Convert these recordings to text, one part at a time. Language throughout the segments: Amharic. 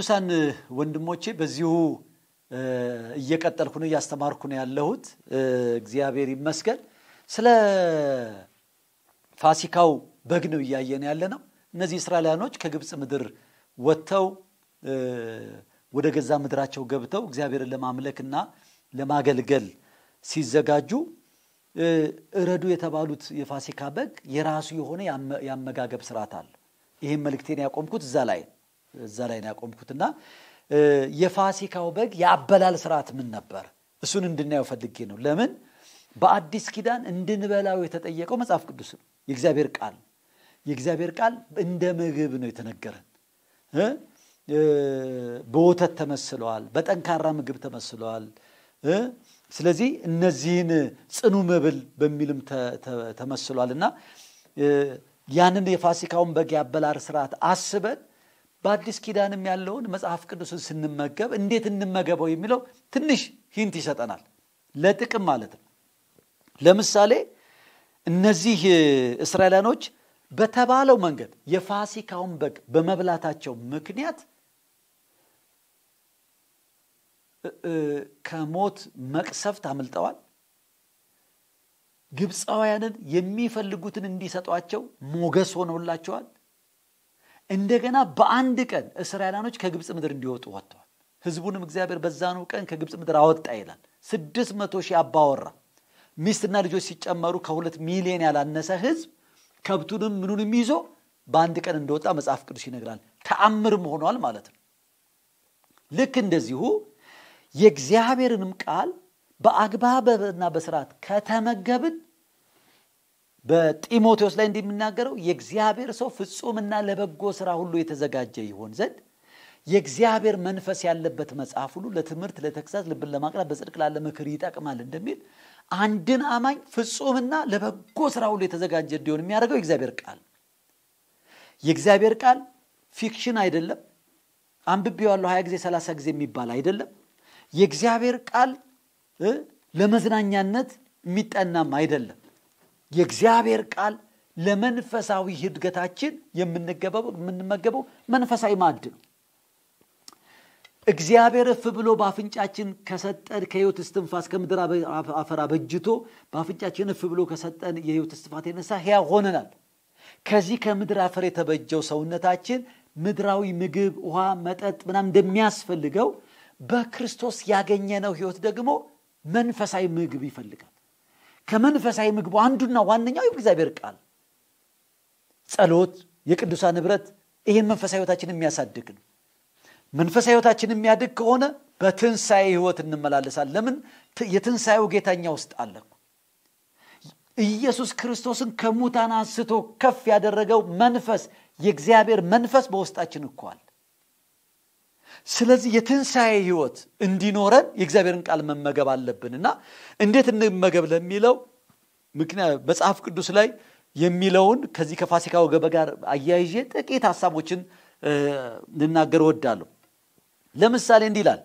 ቅዱሳን ወንድሞቼ በዚሁ እየቀጠልኩ ነው እያስተማርኩ ነው ያለሁት። እግዚአብሔር ይመስገን። ስለ ፋሲካው በግ ነው እያየን ያለ ነው። እነዚህ እስራኤላውያኖች ከግብፅ ምድር ወጥተው ወደ ገዛ ምድራቸው ገብተው እግዚአብሔርን ለማምለክና ለማገልገል ሲዘጋጁ እረዱ የተባሉት የፋሲካ በግ የራሱ የሆነ የአመጋገብ ስርዓት አለ። ይህም መልክቴን ያቆምኩት እዛ ላይ እዛ ላይ ያቆምኩትና የፋሲካው በግ የአበላል ስርዓት ምን ነበር? እሱን እንድናየው ፈልጌ ነው። ለምን በአዲስ ኪዳን እንድንበላው የተጠየቀው መጽሐፍ ቅዱስ ነው። የእግዚአብሔር ቃል የእግዚአብሔር ቃል እንደ ምግብ ነው የተነገረን። በወተት ተመስለዋል፣ በጠንካራ ምግብ ተመስለዋል። ስለዚህ እነዚህን ጽኑ መብል በሚልም ተመስሏል እና ያንን የፋሲካውን በግ ያበላር ስርዓት አስበን በአዲስ ኪዳንም ያለውን መጽሐፍ ቅዱስን ስንመገብ እንዴት እንመገበው የሚለው ትንሽ ሂንት ይሰጠናል፣ ለጥቅም ማለት ነው። ለምሳሌ እነዚህ እስራኤላኖች በተባለው መንገድ የፋሲካውን በግ በመብላታቸው ምክንያት ከሞት መቅሰፍት አምልጠዋል። ግብፃውያንን የሚፈልጉትን እንዲሰጧቸው ሞገስ ሆነውላቸዋል። እንደገና በአንድ ቀን እስራኤላኖች ከግብፅ ምድር እንዲወጡ ወጥተዋል። ህዝቡንም እግዚአብሔር በዛኑ ቀን ከግብፅ ምድር አወጣ ይላል። ስድስት መቶ ሺህ አባወራ ሚስትና ልጆች ሲጨመሩ ከሁለት ሚሊዮን ያላነሰ ህዝብ ከብቱንም ምኑንም ይዞ በአንድ ቀን እንደወጣ መጽሐፍ ቅዱስ ይነግራል። ተአምርም ሆኗል ማለት ነው። ልክ እንደዚሁ የእግዚአብሔርንም ቃል በአግባብና በስርዓት ከተመገብን በጢሞቴዎስ ላይ እንደሚናገረው የእግዚአብሔር ሰው ፍጹምና ለበጎ ስራ ሁሉ የተዘጋጀ ይሆን ዘንድ የእግዚአብሔር መንፈስ ያለበት መጽሐፍ ሁሉ ለትምህርት፣ ለተግሳጽ፣ ልብን ለማቅናት በጽድቅ ላለ ምክር ይጠቅማል እንደሚል አንድን አማኝ ፍጹምና ለበጎ ስራ ሁሉ የተዘጋጀ እንዲሆን የሚያደርገው የእግዚአብሔር ቃል የእግዚአብሔር ቃል ፊክሽን አይደለም። አንብቤዋለሁ ሀያ ጊዜ ሰላሳ ጊዜ የሚባል አይደለም። የእግዚአብሔር ቃል ለመዝናኛነት የሚጠናም አይደለም። የእግዚአብሔር ቃል ለመንፈሳዊ ህድገታችን የምንመገበው መንፈሳዊ ማዕድ ነው። እግዚአብሔር እፍ ብሎ በአፍንጫችን ከሰጠን ከህይወት እስትንፋስ ከምድር አፈር በጅቶ በአፍንጫችን እፍ ብሎ ከሰጠን የህይወት እስትንፋት የነሳ ያ ሆነናል። ከዚህ ከምድር አፈር የተበጀው ሰውነታችን ምድራዊ ምግብ፣ ውሃ፣ መጠጥ ምናም እንደሚያስፈልገው በክርስቶስ ያገኘነው ህይወት ደግሞ መንፈሳዊ ምግብ ይፈልጋል። ከመንፈሳዊ ምግቡ አንዱና ዋነኛው የእግዚአብሔር ቃል ጸሎት፣ የቅዱሳ ንብረት ይህን መንፈሳዊ ህይወታችን የሚያሳድግ ነው። መንፈሳዊ ህይወታችን የሚያድግ ከሆነ በትንሣኤ ህይወት እንመላለሳል። ለምን? የትንሣኤው ጌታኛ ውስጥ አለ። ኢየሱስ ክርስቶስን ከሙታን አንስቶ ከፍ ያደረገው መንፈስ የእግዚአብሔር መንፈስ በውስጣችን እኳል ስለዚህ የትንሣኤ ህይወት እንዲኖረን የእግዚአብሔርን ቃል መመገብ አለብን እና እንዴት እንመገብ ለሚለው መጽሐፍ ቅዱስ ላይ የሚለውን ከዚህ ከፋሲካ ወገበ ጋር አያይዤ ጥቂት ሀሳቦችን ልናገር ወዳለሁ ለምሳሌ እንዲህ ይላል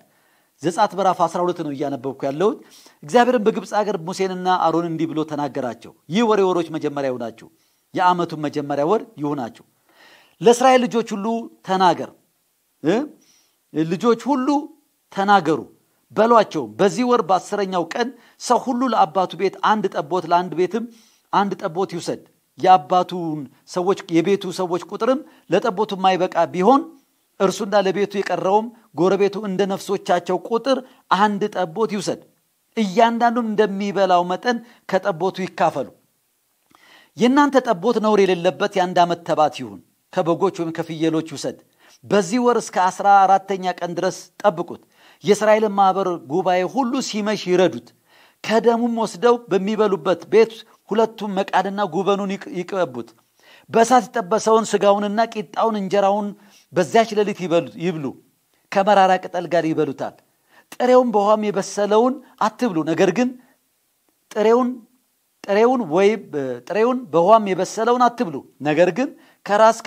ዘጻት ምዕራፍ 12 ነው እያነበብኩ ያለሁት እግዚአብሔርን በግብፅ ሀገር ሙሴንና አሮን እንዲህ ብሎ ተናገራቸው ይህ ወሬ ወሮች መጀመሪያ ይሆናችሁ የዓመቱን መጀመሪያ ወር ይሆናችሁ ለእስራኤል ልጆች ሁሉ ተናገር ልጆች ሁሉ ተናገሩ በሏቸው በዚህ ወር በአስረኛው ቀን ሰው ሁሉ ለአባቱ ቤት አንድ ጠቦት ለአንድ ቤትም አንድ ጠቦት ይውሰድ የአባቱን ሰዎች የቤቱ ሰዎች ቁጥርም ለጠቦቱ ማይበቃ ቢሆን እርሱና ለቤቱ የቀረውም ጎረቤቱ እንደ ነፍሶቻቸው ቁጥር አንድ ጠቦት ይውሰድ እያንዳንዱም እንደሚበላው መጠን ከጠቦቱ ይካፈሉ የእናንተ ጠቦት ነውር የሌለበት የአንድ ዓመት ተባት ይሁን ከበጎች ወይም ከፍየሎች ይውሰድ በዚህ ወር እስከ አስራ አራተኛ ቀን ድረስ ጠብቁት። የእስራኤልን ማኅበር ጉባኤ ሁሉ ሲመሽ ይረዱት። ከደሙም ወስደው በሚበሉበት ቤት ሁለቱም መቃድና ጉበኑን ይቅበቡት በእሳት የጠበሰውን ስጋውንና ቂጣውን እንጀራውን በዚያች ሌሊት ይብሉ። ከመራራ ቅጠል ጋር ይበሉታል። ጥሬውን በውሃም የበሰለውን አትብሉ። ነገር ግን ጥሬውን ጥሬውን ወይ ጥሬውን በውሃም የበሰለውን አትብሉ። ነገር ግን ከራስ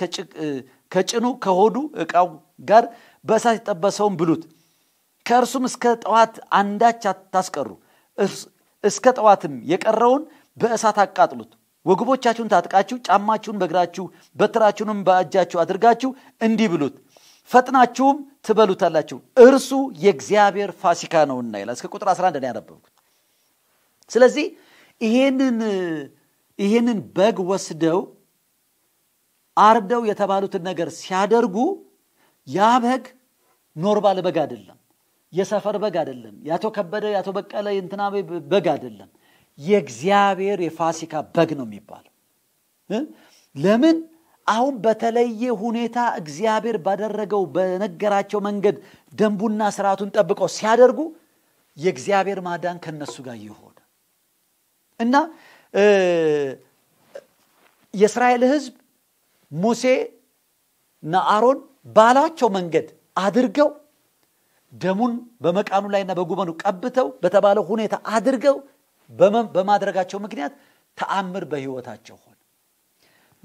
ከጭኑ ከሆዱ እቃው ጋር በእሳት የጠበሰውን ብሉት፣ ከእርሱም እስከ ጠዋት አንዳች አታስቀሩ፣ እስከ ጠዋትም የቀረውን በእሳት አቃጥሉት። ወግቦቻችሁን ታጥቃችሁ ጫማችሁን በእግራችሁ በትራችሁንም በእጃችሁ አድርጋችሁ እንዲህ ብሉት፣ ፈጥናችሁም ትበሉታላችሁ። እርሱ የእግዚአብሔር ፋሲካ ነውና ይላል። እስከ ቁጥር 11 ያነበብኩት። ስለዚህ ይሄንን ይሄንን በግ ወስደው አርደው የተባሉትን ነገር ሲያደርጉ ያ በግ ኖርማል በግ አይደለም። የሰፈር በግ አይደለም። ያቶ ከበደ ያቶ በቀለ እንትና በግ አይደለም። የእግዚአብሔር የፋሲካ በግ ነው የሚባለው። ለምን? አሁን በተለየ ሁኔታ እግዚአብሔር ባደረገው በነገራቸው መንገድ ደንቡና ስርዓቱን ጠብቀው ሲያደርጉ የእግዚአብሔር ማዳን ከነሱ ጋር የሆነ እና የእስራኤል ህዝብ ሙሴ አሮን ባላቸው መንገድ አድርገው ደሙን በመቃኑ ላይና በጉበኑ ቀብተው በተባለው ሁኔታ አድርገው በማድረጋቸው ምክንያት ተአምር በህይወታቸው ሆነ።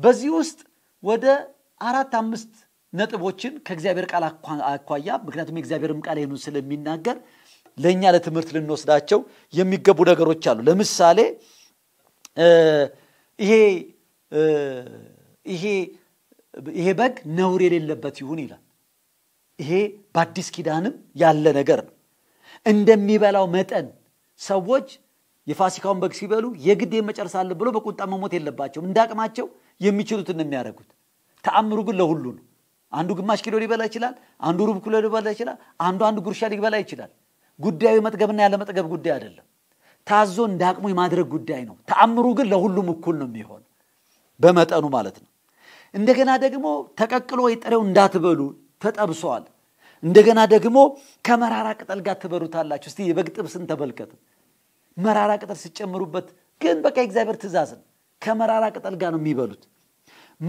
በዚህ ውስጥ ወደ አራት አምስት ነጥቦችን ከእግዚአብሔር ቃል አኳያ ምክንያቱም የእግዚአብሔርም ቃል ይህኑ ስለሚናገር ለእኛ ለትምህርት ልንወስዳቸው የሚገቡ ነገሮች አሉ። ለምሳሌ ይሄ ይሄ በግ ነውር የሌለበት ይሁን ይላል። ይሄ በአዲስ ኪዳንም ያለ ነገር ነው። እንደሚበላው መጠን ሰዎች የፋሲካውን በግ ሲበሉ የግድ መጨረስ አለ ብሎ በቁጣ መሞት የለባቸውም። እንዳቅማቸው የሚችሉትን የሚያደረጉት የሚያደርጉት። ተአምሩ ግን ለሁሉ ነው። አንዱ ግማሽ ኪሎ ሊበላ ይችላል። አንዱ ሩብ ኪሎ ሊበላ ይችላል። አንዱ አንድ ጉርሻ ሊበላ ይችላል። ጉዳዩ መጥገብና ያለመጥገብ ጉዳይ አይደለም። ታዞ እንዳቅሙ የማድረግ ጉዳይ ነው። ተአምሩ ግን ለሁሉም እኩል ነው የሚሆን በመጠኑ ማለት ነው። እንደገና ደግሞ ተቀቅሎ የጥሬው እንዳትበሉ ተጠብሰዋል። እንደገና ደግሞ ከመራራ ቅጠል ጋር ትበሉታላችሁ። እስቲ የበግ ጥብስን ተመልከት። መራራ ቅጠል ሲጨምሩበት ግን በቃ እግዚአብሔር ትእዛዝን ከመራራ ቅጠል ጋር ነው የሚበሉት።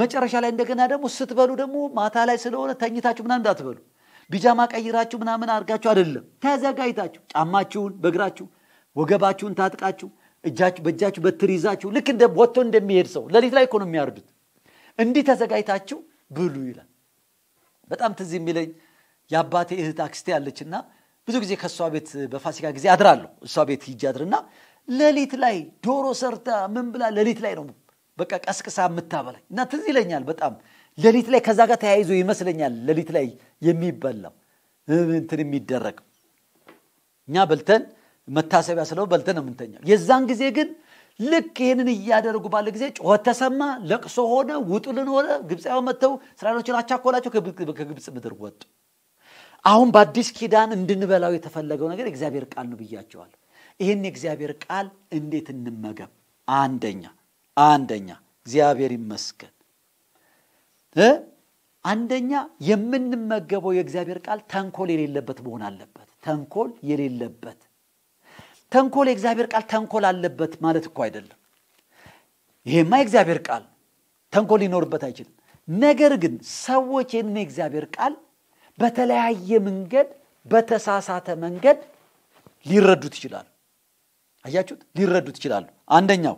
መጨረሻ ላይ እንደገና ደግሞ ስትበሉ ደግሞ ማታ ላይ ስለሆነ ተኝታችሁ ምናምን እንዳትበሉ። ቢጃማ ቀይራችሁ ምናምን አድርጋችሁ አይደለም፣ ተዘጋጅታችሁ ጫማችሁን በእግራችሁ ወገባችሁን ታጥቃችሁ በእጃችሁ በትር ይዛችሁ ልክ ወጥቶ እንደሚሄድ ሰው ለሊት ላይ እኮ ነው የሚያርዱት። እንዲህ ተዘጋጅታችሁ ብሉ ይላል። በጣም ትዝ የሚለኝ የአባቴ እህት አክስቴ እና ብዙ ጊዜ ከእሷ ቤት በፋሲካ ጊዜ አድራለሁ። እሷ ቤት ሂጅ አድርና ሌሊት ላይ ዶሮ ሰርታ ምን ብላ ሌሊት ላይ ነው በቃ ቀስቅሳ የምታበላኝ እና ትዝ ይለኛል በጣም ሌሊት ላይ ከዛ ጋር ተያይዞ ይመስለኛል ሌሊት ላይ የሚበላው እንትን የሚደረግ እኛ በልተን መታሰቢያ ስለው በልተን ነው የምንተኛው። የዛን ጊዜ ግን ልክ ይህንን እያደረጉ ባለ ጊዜ ጩኸት ተሰማ፣ ለቅሶ ሆነ፣ ውጡልን ሆነ። ግብፃውያን መጥተው እስራኤሎችን አቻኮላቸው፣ ከግብፅ ምድር ወጡ። አሁን በአዲስ ኪዳን እንድንበላው የተፈለገው ነገር እግዚአብሔር ቃል ነው ብያቸዋል። ይህን የእግዚአብሔር ቃል እንዴት እንመገብ? አንደኛ አንደኛ እግዚአብሔር ይመስገን አንደኛ የምንመገበው የእግዚአብሔር ቃል ተንኮል የሌለበት መሆን አለበት። ተንኮል የሌለበት ተንኮል የእግዚአብሔር ቃል ተንኮል አለበት ማለት እኮ አይደለም። ይሄማ የእግዚአብሔር ቃል ተንኮል ሊኖርበት አይችልም። ነገር ግን ሰዎች ይህንን የእግዚአብሔር ቃል በተለያየ መንገድ በተሳሳተ መንገድ ሊረዱት ይችላሉ። አያችሁት? ሊረዱት ይችላሉ። አንደኛው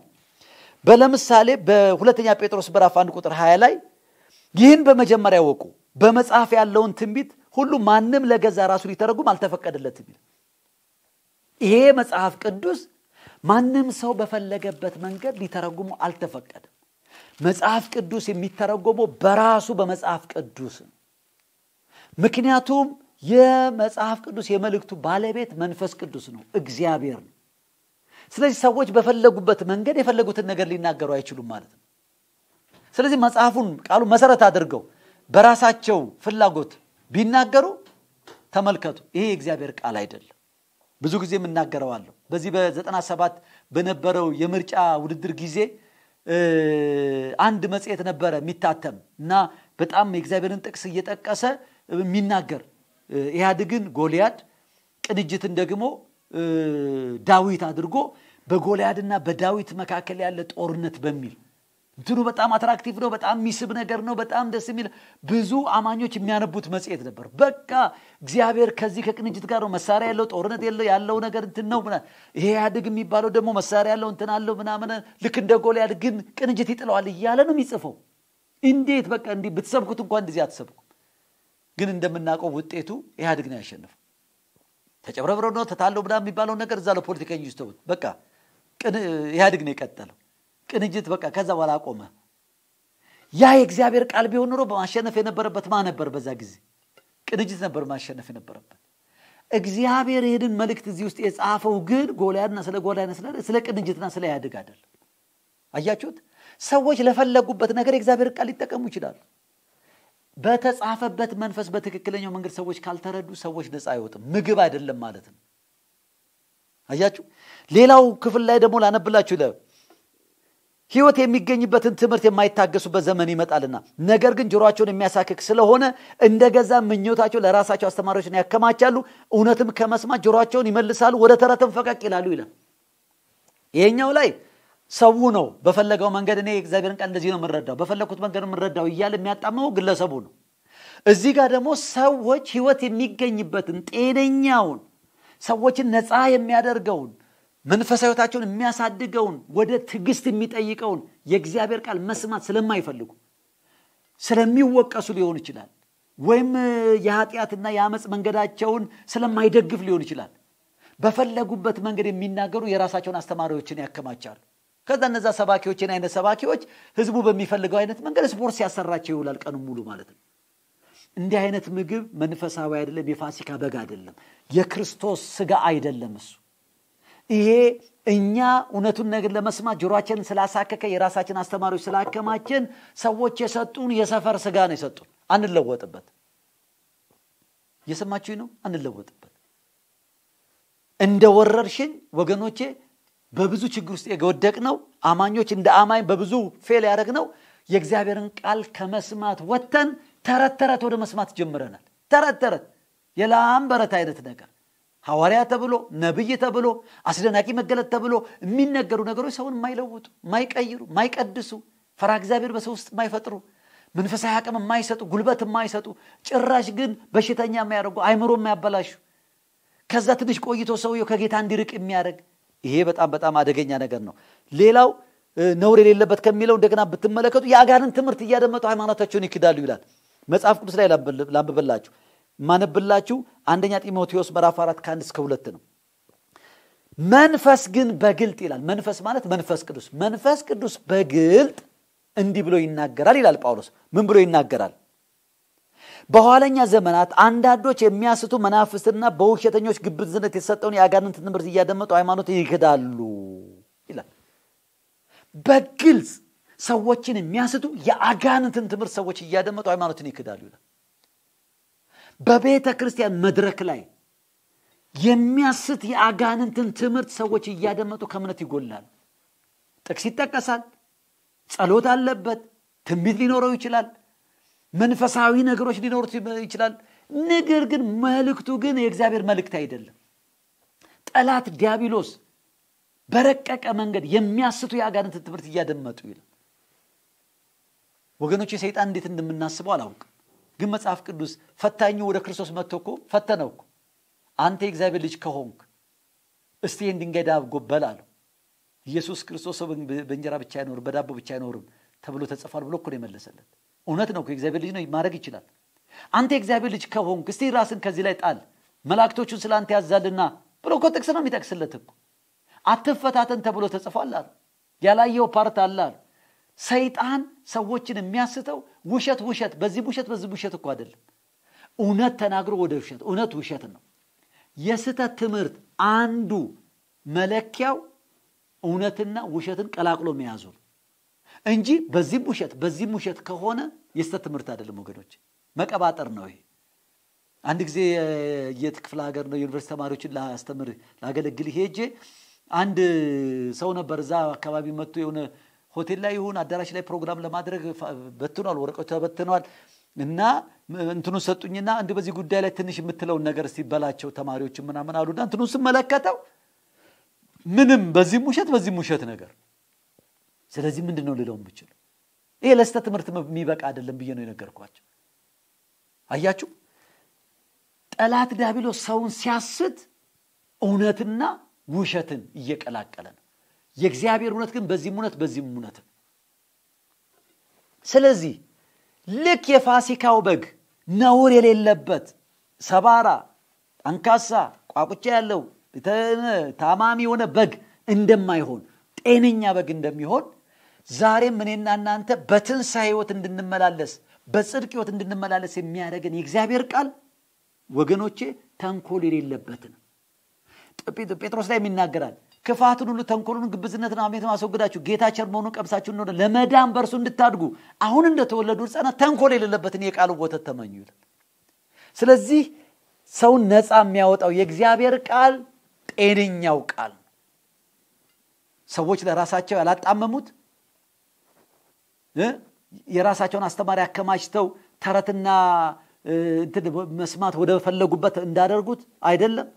በለምሳሌ በሁለተኛ ጴጥሮስ በራፍ 1 ቁጥር 20 ላይ ይህን በመጀመሪያ ወቁ፣ በመጽሐፍ ያለውን ትንቢት ሁሉ ማንም ለገዛ ራሱ ሊተረጉም አልተፈቀደለትም ይል ይሄ መጽሐፍ ቅዱስ ማንም ሰው በፈለገበት መንገድ ሊተረጉሙ አልተፈቀደም። መጽሐፍ ቅዱስ የሚተረጎመው በራሱ በመጽሐፍ ቅዱስ ነው። ምክንያቱም የመጽሐፍ ቅዱስ የመልእክቱ ባለቤት መንፈስ ቅዱስ ነው፣ እግዚአብሔር ነው። ስለዚህ ሰዎች በፈለጉበት መንገድ የፈለጉትን ነገር ሊናገሩ አይችሉም ማለት ነው። ስለዚህ መጽሐፉን ቃሉ መሰረት አድርገው በራሳቸው ፍላጎት ቢናገሩ ተመልከቱ፣ ይሄ የእግዚአብሔር ቃል አይደለም። ብዙ ጊዜ የምናገረዋለሁ። በዚህ በዘጠና ሰባት በነበረው የምርጫ ውድድር ጊዜ አንድ መጽሔት ነበረ የሚታተም እና በጣም የእግዚአብሔርን ጥቅስ እየጠቀሰ የሚናገር ኢህአድግን ጎልያድ ቅንጅትን ደግሞ ዳዊት አድርጎ በጎልያድና በዳዊት መካከል ያለ ጦርነት በሚል እንትኑ በጣም አትራክቲቭ ነው፣ በጣም የሚስብ ነገር ነው፣ በጣም ደስ የሚል ብዙ አማኞች የሚያነቡት መጽሔት ነበር። በቃ እግዚአብሔር ከዚህ ከቅንጅት ጋር ነው። መሳሪያ ያለው ጦርነት ያለው ነገር እንትን ነው። ይሄ ያድግ የሚባለው ደግሞ መሳሪያ ያለው እንትን አለው ምናምን፣ ልክ እንደ ያድግ ግን ቅንጅት ይጥለዋል እያለ ነው የሚጽፈው። እንዴት በቃ እንዲህ ብትሰብኩት እንኳን እንደዚህ አትሰብኩ ግን እንደምናውቀው ውጤቱ ኢህአዴግ ነው ያሸነፈው። ተጨብረብረ ነው ተታለው ምናምን የሚባለው ነገር እዛ ለፖለቲከኞች ተውት። በቃ ኢህአዴግ ነው የቀጠለው። ቅንጅት በቃ ከዛ በኋላ አቆመ። ያ የእግዚአብሔር ቃል ቢሆን ኖሮ በማሸነፍ የነበረበት ማ ነበር? በዛ ጊዜ ቅንጅት ነበር ማሸነፍ የነበረበት። እግዚአብሔር ይህንን መልእክት እዚህ ውስጥ የጻፈው ግን ጎልያድና ስለ ጎልያድና ስለ ስለ ቅንጅትና ስለ ያድግ አይደል። አያችሁት? ሰዎች ለፈለጉበት ነገር የእግዚአብሔር ቃል ሊጠቀሙ ይችላሉ። በተጻፈበት መንፈስ በትክክለኛው መንገድ ሰዎች ካልተረዱ ሰዎች ነፃ አይወጥም። ምግብ አይደለም ማለት ነው። አያችሁ። ሌላው ክፍል ላይ ደግሞ ላነብላችሁ ህይወት የሚገኝበትን ትምህርት የማይታገሱበት ዘመን ይመጣልና ነገር ግን ጆሮቸውን የሚያሳክክ ስለሆነ እንደገዛ ምኞታቸው ለራሳቸው አስተማሪዎችን ያከማቻሉ እውነትም ከመስማት ጆሮቸውን ይመልሳሉ ወደ ተረትም ፈቀቅ ይላሉ ይላል ይሄኛው ላይ ሰው ነው በፈለገው መንገድ እኔ እግዚአብሔርን ቃል እንደዚህ ነው የምረዳው በፈለግኩት መንገድ የምረዳው እያለ የሚያጣመው ግለሰቡ ነው እዚህ ጋር ደግሞ ሰዎች ህይወት የሚገኝበትን ጤነኛውን ሰዎችን ነፃ የሚያደርገውን መንፈሳዊ የሚያሳድገውን ወደ ትዕግስት የሚጠይቀውን የእግዚአብሔር ቃል መስማት ስለማይፈልጉ ስለሚወቀሱ ሊሆን ይችላል። ወይም የኃጢአትና የአመፅ መንገዳቸውን ስለማይደግፍ ሊሆን ይችላል። በፈለጉበት መንገድ የሚናገሩ የራሳቸውን አስተማሪዎችን ያከማቻሉ። ከዛ እነዛ ሰባኪዎችን አይነት ሰባኪዎች ህዝቡ በሚፈልገው አይነት መንገድ ስፖርት ሲያሰራቸው ይውላል ቀኑ ሙሉ ማለት ነው። እንዲህ አይነት ምግብ መንፈሳዊ አይደለም። የፋሲካ በግ አይደለም። የክርስቶስ ስጋ አይደለም እሱ ይሄ እኛ እውነቱን ነገር ለመስማት ጆሮችን ስላሳከከ የራሳችን አስተማሪዎች ስላከማችን ሰዎች የሰጡን የሰፈር ስጋ ነው የሰጡን አንለወጥበት እየሰማችሁ ነው አንለወጥበት እንደ ወረርሽኝ ወገኖቼ በብዙ ችግር ውስጥ የወደቅ ነው አማኞች እንደ አማኝ በብዙ ፌል ያደረግ ነው የእግዚአብሔርን ቃል ከመስማት ወጥተን ተረት ተረት ወደ መስማት ጀምረናል ተረት ተረት የላም በረት አይነት ነገር ሐዋርያ ተብሎ ነብይ ተብሎ አስደናቂ መገለጥ ተብሎ የሚነገሩ ነገሮች ሰውን የማይለውጡ የማይቀይሩ የማይቀድሱ ፈራ እግዚአብሔር በሰው ውስጥ የማይፈጥሩ መንፈሳዊ አቅም የማይሰጡ ጉልበት የማይሰጡ ጭራሽ ግን በሽተኛ የሚያደርጉ አይምሮ የሚያበላሹ ከዛ ትንሽ ቆይቶ ሰውየው ከጌታ እንዲርቅ የሚያደርግ ይሄ በጣም በጣም አደገኛ ነገር ነው ሌላው ነውር የሌለበት ከሚለው እንደገና ብትመለከቱ የአጋርን ትምህርት እያደመጡ ሃይማኖታቸውን ይክዳሉ ይላል መጽሐፍ ቅዱስ ላይ ላንብበላችሁ ማነብላችሁ አንደኛ ጢሞቴዎስ መራፍ አራት ከአንድ እስከ ሁለት ነው። መንፈስ ግን በግልጥ ይላል። መንፈስ ማለት መንፈስ ቅዱስ። መንፈስ ቅዱስ በግልጥ እንዲህ ብሎ ይናገራል ይላል ጳውሎስ። ምን ብሎ ይናገራል? በኋለኛ ዘመናት አንዳንዶች የሚያስቱ መናፍስትና በውሸተኞች ግብዝነት የተሰጠውን የአጋንንት ትምህርት እያደመጡ ሃይማኖት ይክዳሉ ይላል። በግልጽ ሰዎችን የሚያስቱ የአጋንንትን ትምህርት ሰዎች እያደመጡ ሃይማኖትን ይክዳሉ ይላል። በቤተ ክርስቲያን መድረክ ላይ የሚያስት የአጋንንትን ትምህርት ሰዎች እያደመጡ ከእምነት ይጎላል። ጥቅስ ይጠቀሳል፣ ጸሎት አለበት፣ ትንቢት ሊኖረው ይችላል፣ መንፈሳዊ ነገሮች ሊኖሩት ይችላል። ነገር ግን መልእክቱ ግን የእግዚአብሔር መልእክት አይደለም። ጠላት ዲያብሎስ በረቀቀ መንገድ የሚያስቱ የአጋንንትን ትምህርት እያደመጡ ይላል። ወገኖች የሰይጣን እንዴት እንደምናስበው አላውቅም። ግን መጽሐፍ ቅዱስ ፈታኙ ወደ ክርስቶስ መጥቶ እኮ ፈተነው እኮ አንተ የእግዚአብሔር ልጅ ከሆንክ እስቲ እንድንገዳ ጎበል ዳቦ አለው። ኢየሱስ ክርስቶስ በእንጀራ ብቻ አይኖርም በዳቦ ብቻ አይኖርም ተብሎ ተጽፏል ብሎ እኮ ነው የመለሰለት። እውነት ነው፣ የእግዚአብሔር ልጅ ነው ማድረግ ይችላል። አንተ የእግዚአብሔር ልጅ ከሆንክ እስቲ ራስን ከዚህ ላይ ጣል፣ መላእክቶቹን ስለ አንተ ያዛልና ብሎ እኮ ጥቅስ ነው የሚጠቅስለት እኮ። አትፈታተን ተብሎ ተጽፏል አለ። ያላየው ፓርት አለ አሉ ሰይጣን ሰዎችን የሚያስተው ውሸት ውሸት በዚህ ውሸት በዚህ ውሸት እኮ አይደለም። እውነት ተናግሮ ወደ ውሸት እውነት ውሸት ነው። የስህተት ትምህርት አንዱ መለኪያው እውነትና ውሸትን ቀላቅሎ መያዙ ነው እንጂ በዚህም ውሸት በዚህ ውሸት ከሆነ የስህተት ትምህርት አይደለም ወገኖች፣ መቀባጠር ነው ይሄ። አንድ ጊዜ የት ክፍለ ሀገር ነው ዩኒቨርሲቲ ተማሪዎችን ላስተምር ላገለግል ሄጄ አንድ ሰው ነበር እዛ አካባቢ መጥቶ የሆነ ሆቴል ላይ ይሁን አዳራሽ ላይ ፕሮግራም ለማድረግ በትኗል፣ ወረቀቱ ተበትነዋል እና እንትኑን ሰጡኝና እንዲ በዚህ ጉዳይ ላይ ትንሽ የምትለውን ነገር ሲበላቸው ተማሪዎች ምናምን አሉና እንትኑ ስመለከተው ምንም በዚህም ውሸት በዚህም ውሸት ነገር። ስለዚህ ምንድን ነው ልለው የምችል? ይሄ ለስተ ትምህርት የሚበቃ አይደለም ብዬ ነው የነገርኳቸው። አያችሁ፣ ጠላት ዳቢሎ ሰውን ሲያስት እውነትና ውሸትን እየቀላቀለ ነው። የእግዚአብሔር እውነት ግን በዚህም እውነት በዚህም እውነት። ስለዚህ ልክ የፋሲካው በግ ነውር የሌለበት ሰባራ፣ አንካሳ፣ ቋቁቻ ያለው ታማሚ የሆነ በግ እንደማይሆን ጤነኛ በግ እንደሚሆን ዛሬም እኔና እናንተ በትንሳ ህይወት እንድንመላለስ በጽድቅ ህይወት እንድንመላለስ የሚያደረግን የእግዚአብሔር ቃል ወገኖቼ ተንኮል የሌለበትን ጴጥሮስ ላይ ይናገራል ክፋትን ሁሉ ተንኮሉን ግብዝነትን አሜትን አስወግዳችሁ ጌታ ቸር መሆኑን ቀምሳችሁ እንደሆነ ለመዳን በእርሱ እንድታድጉ አሁን እንደተወለዱ ህፃናት ተንኮል የሌለበትን የቃሉ ወተት ተመኙ ይላል ስለዚህ ሰውን ነፃ የሚያወጣው የእግዚአብሔር ቃል ጤነኛው ቃል ሰዎች ለራሳቸው ያላጣመሙት የራሳቸውን አስተማሪ አከማችተው ተረትና መስማት ወደ ፈለጉበት እንዳደርጉት አይደለም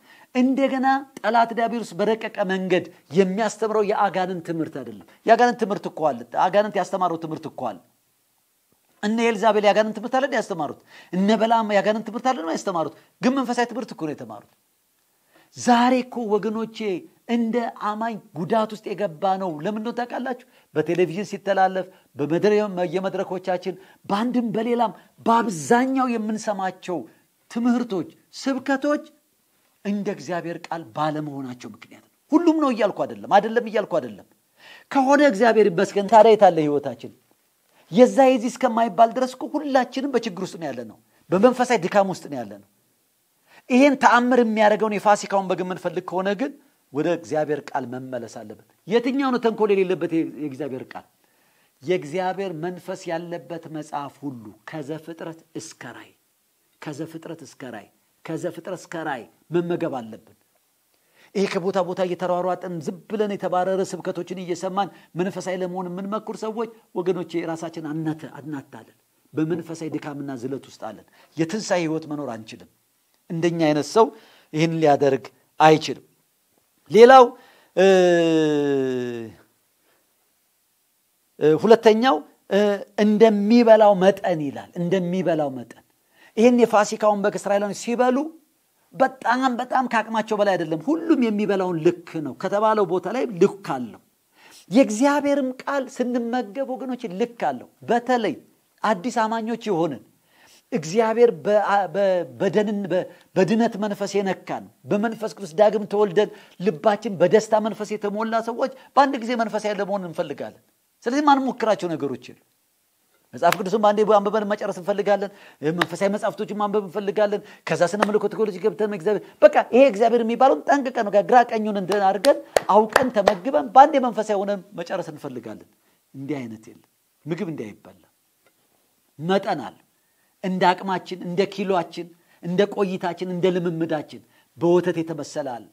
እንደገና ጠላት ዲያብሎስ በረቀቀ መንገድ የሚያስተምረው የአጋንንት ትምህርት አይደለም። የአጋንንት ትምህርት እኮ አለ። አጋንንት ያስተማረው ትምህርት እኮ አለ። እነ ኤልዛቤል የአጋንንት ትምህርት አለ ያስተማሩት። እነ በላም የአጋንንት ትምህርት አለ ያስተማሩት። ግን መንፈሳዊ ትምህርት እኮ ነው የተማሩት። ዛሬ እኮ ወገኖቼ እንደ አማኝ ጉዳት ውስጥ የገባ ነው። ለምን ነው ታውቃላችሁ? በቴሌቪዥን ሲተላለፍ የመድረኮቻችን በአንድም በሌላም በአብዛኛው የምንሰማቸው ትምህርቶች፣ ስብከቶች እንደ እግዚአብሔር ቃል ባለመሆናቸው ምክንያት ነው። ሁሉም ነው እያልኩ አይደለም፣ አይደለም እያልኩ አይደለም። ከሆነ እግዚአብሔር ይመስገን። ታዲያ የታለ ህይወታችን? የዛ የዚህ እስከማይባል ድረስ ሁላችንም በችግር ውስጥ ነው ያለ ነው። በመንፈሳዊ ድካም ውስጥ ነው ያለ ነው። ይሄን ተአምር የሚያደርገውን የፋሲካውን በግ የምንፈልግ ከሆነ ግን ወደ እግዚአብሔር ቃል መመለስ አለበት። የትኛው ነው ተንኮል የሌለበት የእግዚአብሔር ቃል? የእግዚአብሔር መንፈስ ያለበት መጽሐፍ ሁሉ ከዘፍጥረት እስከ ራይ ከዘፍጥረት እስከ ራይ ከዘፍጥረት እስከ ራይ መመገብ አለብን። ይሄ ከቦታ ቦታ እየተሯሯጥን ዝብ ብለን የተባረረ ስብከቶችን እየሰማን መንፈሳዊ ለመሆን የምንመኩር ሰዎች ወገኖች የራሳችን አናተ አናታለን። በመንፈሳዊ ድካምና ዝለት ውስጥ አለን። የትንሣኤ ህይወት መኖር አንችልም። እንደኛ አይነት ሰው ይህን ሊያደርግ አይችልም። ሌላው ሁለተኛው እንደሚበላው መጠን ይላል። እንደሚበላው መጠን ይህን የፋሲካውን በግ እስራኤላውያን ሲበሉ በጣም በጣም ከአቅማቸው በላይ አይደለም። ሁሉም የሚበላውን ልክ ነው። ከተባለው ቦታ ላይ ልክ አለው። የእግዚአብሔርም ቃል ስንመገብ ወገኖች ልክ አለው። በተለይ አዲስ አማኞች የሆንን እግዚአብሔር በድነት መንፈስ የነካን በመንፈስ ቅዱስ ዳግም ተወልደን ልባችን በደስታ መንፈስ የተሞላ ሰዎች በአንድ ጊዜ መንፈሳዊ ለመሆን እንፈልጋለን። ስለዚህ ማንሞክራቸው ነገሮች የሉ መጽሐፍ ቅዱስም አንዴ አንብበን መጨረስ እንፈልጋለን። መንፈሳዊ መጽሐፍቶች ማንበብ እንፈልጋለን። ከዛ ስነ መለኮት ኮሌጅ ገብተን እግዚአብሔር በቃ ይሄ እግዚአብሔር የሚባለውን ጠንቅቀ ነው ግራ ቀኙን እንድን አድርገን አውቀን ተመግበን በአንዴ መንፈሳዊ ሆነን መጨረስ እንፈልጋለን። እንዲህ አይነት የለ ምግብ እንዲህ አይበላ መጠናል እንደ አቅማችን፣ እንደ ኪሎችን እንደ ቆይታችን፣ እንደ ልምምዳችን በወተት የተመሰላል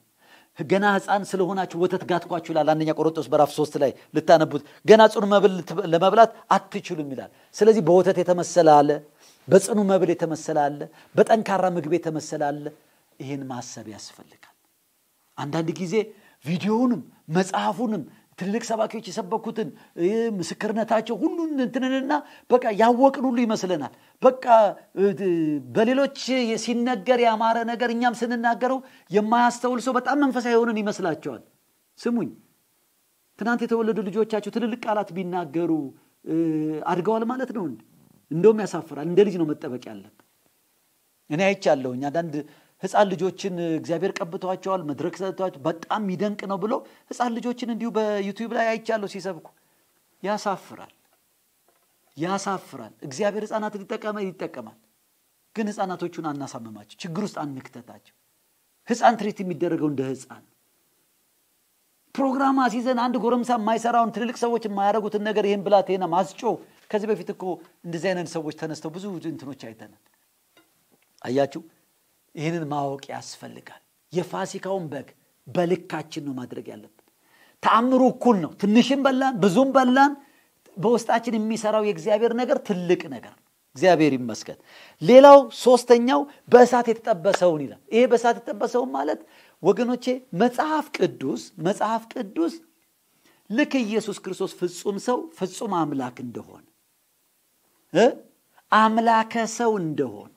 ገና ህፃን ስለሆናችሁ ወተት ጋትኳችሁ ይላል አንደኛ ቆሮንጦስ በራፍ ሶስት ላይ ልታነቡት ገና ጽኑ መብል ለመብላት አትችሉም ይላል ስለዚህ በወተት የተመሰለ አለ በጽኑ መብል የተመሰለ አለ በጠንካራ ምግብ የተመሰለ አለ ይህን ማሰብ ያስፈልጋል አንዳንድ ጊዜ ቪዲዮውንም መጽሐፉንም ትልልቅ ሰባኪዎች የሰበኩትን ምስክርነታቸው ሁሉን እንትንንና በቃ ያወቅን ሁሉ ይመስለናል። በቃ በሌሎች ሲነገር ያማረ ነገር እኛም ስንናገረው የማያስተውል ሰው በጣም መንፈሳዊ የሆንን ይመስላቸዋል። ስሙኝ፣ ትናንት የተወለዱ ልጆቻቸው ትልልቅ ቃላት ቢናገሩ አድገዋል ማለት ነው። እንደውም ያሳፍራል። እንደ ልጅ ነው መጠበቅ ያለብን። እኔ አይቻለሁኝ አንዳንድ ህፃን ልጆችን እግዚአብሔር ቀብተዋቸዋል፣ መድረክ ሰጥተዋቸው በጣም የሚደንቅ ነው ብሎ ህፃን ልጆችን እንዲሁ በዩቲዩብ ላይ አይቻለሁ ሲሰብኩ። ያሳፍራል፣ ያሳፍራል። እግዚአብሔር ህፃናት ሊጠቀመ ይጠቀማል፣ ግን ህፃናቶቹን አናሳምማቸው፣ ችግር ውስጥ አንክተታቸው። ህፃን ትሬት የሚደረገው እንደ ህፃን ፕሮግራም አሲዘን አንድ ጎረምሳ የማይሰራውን ትልልቅ ሰዎች የማያደረጉትን ነገር ይህን ብላቴና ማስጮ ከዚህ በፊት እኮ እንደዚህ አይነት ሰዎች ተነስተው ብዙ እንትኖች አይተናል። አያችሁ ይህንን ማወቅ ያስፈልጋል። የፋሲካውን በግ በልካችን ነው ማድረግ ያለብን። ተአምሩ እኩል ነው። ትንሽም በላን ብዙም በላን፣ በውስጣችን የሚሰራው የእግዚአብሔር ነገር ትልቅ ነገር ነው። እግዚአብሔር ይመስገን። ሌላው ሶስተኛው በእሳት የተጠበሰውን ይላል። ይሄ በእሳት የተጠበሰውን ማለት ወገኖቼ መጽሐፍ ቅዱስ መጽሐፍ ቅዱስ ልክ ኢየሱስ ክርስቶስ ፍጹም ሰው ፍጹም አምላክ እንደሆነ አምላከ ሰው እንደሆነ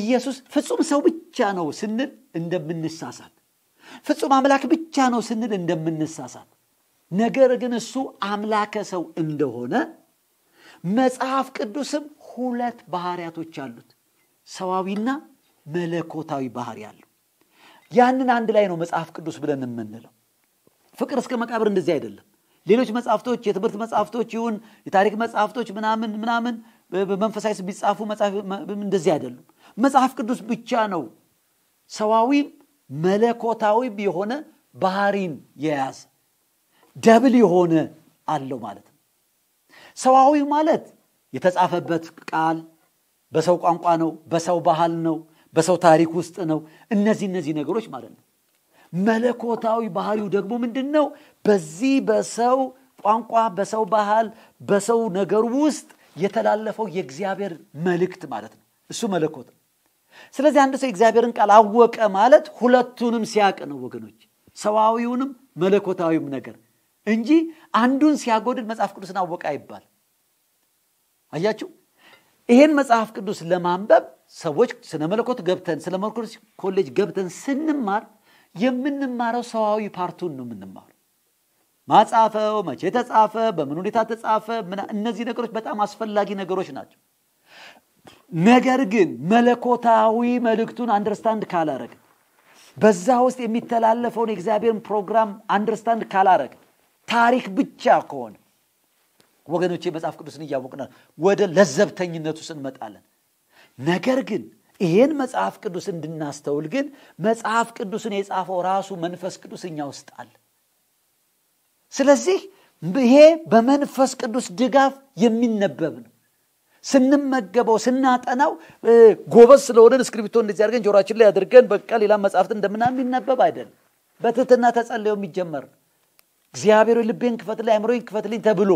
ኢየሱስ ፍጹም ሰው ብቻ ነው ስንል እንደምንሳሳት፣ ፍጹም አምላክ ብቻ ነው ስንል እንደምንሳሳት፣ ነገር ግን እሱ አምላከ ሰው እንደሆነ መጽሐፍ ቅዱስም ሁለት ባህሪያቶች አሉት፣ ሰዋዊና መለኮታዊ ባህር አሉ ያንን አንድ ላይ ነው መጽሐፍ ቅዱስ ብለን የምንለው። ፍቅር እስከ መቃብር እንደዚህ አይደለም። ሌሎች መጽሐፍቶች የትምህርት መጽሐፍቶች ይሁን የታሪክ መጽሐፍቶች ምናምን ምናምን በመንፈሳዊ ቢጻፉ መጽሐፍ እንደዚህ አይደሉም። መጽሐፍ ቅዱስ ብቻ ነው ሰዋዊም መለኮታዊም የሆነ ባህሪን የያዘ ደብል የሆነ አለው ማለት ነው። ሰዋዊ ማለት የተጻፈበት ቃል በሰው ቋንቋ ነው፣ በሰው ባህል ነው፣ በሰው ታሪክ ውስጥ ነው። እነዚህ እነዚህ ነገሮች ማለት ነው። መለኮታዊ ባህሪው ደግሞ ምንድን ነው? በዚህ በሰው ቋንቋ፣ በሰው ባህል፣ በሰው ነገር ውስጥ የተላለፈው የእግዚአብሔር መልእክት ማለት ነው። እሱ መለኮት ነው። ስለዚህ አንድ ሰው የእግዚአብሔርን ቃል አወቀ ማለት ሁለቱንም ሲያቅ ነው ወገኖች ሰዋዊውንም መለኮታዊም ነገር እንጂ አንዱን ሲያጎድል መጽሐፍ ቅዱስን አወቀ አይባል አያችሁ ይሄን መጽሐፍ ቅዱስ ለማንበብ ሰዎች ስነ መለኮት ገብተን ስለ መለኮት ኮሌጅ ገብተን ስንማር የምንማረው ሰዋዊ ፓርቱን ነው የምንማሩ ማጻፈው መቼ ተጻፈ በምን ሁኔታ ተጻፈ እነዚህ ነገሮች በጣም አስፈላጊ ነገሮች ናቸው ነገር ግን መለኮታዊ መልእክቱን አንደርስታንድ ካላረግ በዛ ውስጥ የሚተላለፈውን የእግዚአብሔርን ፕሮግራም አንደርስታንድ ካላረግ ታሪክ ብቻ ከሆነ ወገኖች መጽሐፍ ቅዱስን እያወቅነ ወደ ለዘብተኝነቱ ስንመጣለን ነገር ግን ይህን መጽሐፍ ቅዱስ እንድናስተውል ግን መጽሐፍ ቅዱስን የጻፈው ራሱ መንፈስ ቅዱስ እኛ ውስጥ አለ ስለዚህ ይሄ በመንፈስ ቅዱስ ድጋፍ የሚነበብ ነው ስንመገበው ስናጠናው ጎበዝ ስለሆነን እስክሪብቶ እንደዚህ አድርገን ጆሮችን ላይ አድርገን በቃ ሌላ መጽሐፍት እንደምናም የሚነበብ አይደለም። በትህትና ተጸለየው የሚጀመር እግዚአብሔር ልቤን ክፈትልኝ፣ አእምሮዬን ክፈትልኝ ተብሎ